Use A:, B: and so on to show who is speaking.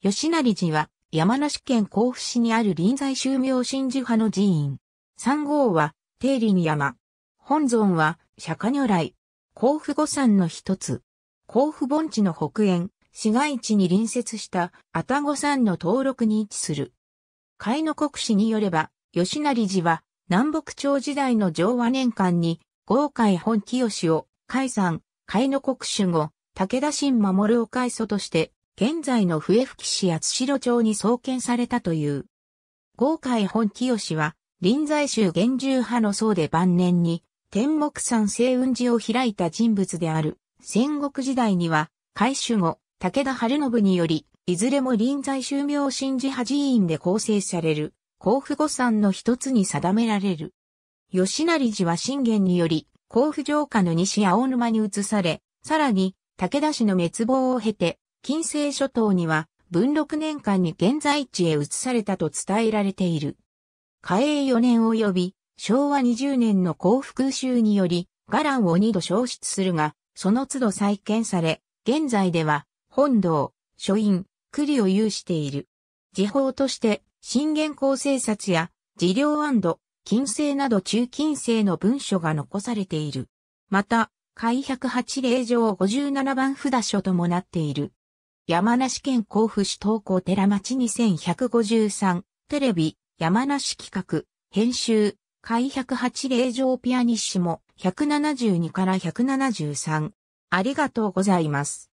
A: 吉成寺は、山梨県甲府市にある臨済宗明神珠派の寺院。三号は、定理に山。本尊は、釈迦如来。甲府五山の一つ。甲府盆地の北縁、市街地に隣接した、愛宕山の登録に位置する。甲野国史によれば、吉成寺は、南北朝時代の昭和年間に、豪海本清を、海山、甲野国主を、武田信守を海祖として、現在の笛吹市八代町に創建されたという。豪海本清は、臨済宗厳重派の僧で晩年に、天目山星雲寺を開いた人物である。戦国時代には、改守後、武田晴信により、いずれも臨済宗明神寺派寺院で構成される、甲府御山の一つに定められる。吉成寺は信玄により、甲府城下の西青沼に移され、さらに、武田氏の滅亡を経て、金星諸島には文禄年間に現在地へ移されたと伝えられている。嘉永4年及び昭和20年の幸福州により、伽藍を2度消失するが、その都度再建され、現在では本堂、書院、栗を有している。時報として、新元構成札や、治療金星など中金星の文書が残されている。また、開108令状57番札書ともなっている。山梨県甲府市東高寺町2153、テレビ、山梨企画、編集、開108令状ピアニッシモ、172から173。ありがとうございます。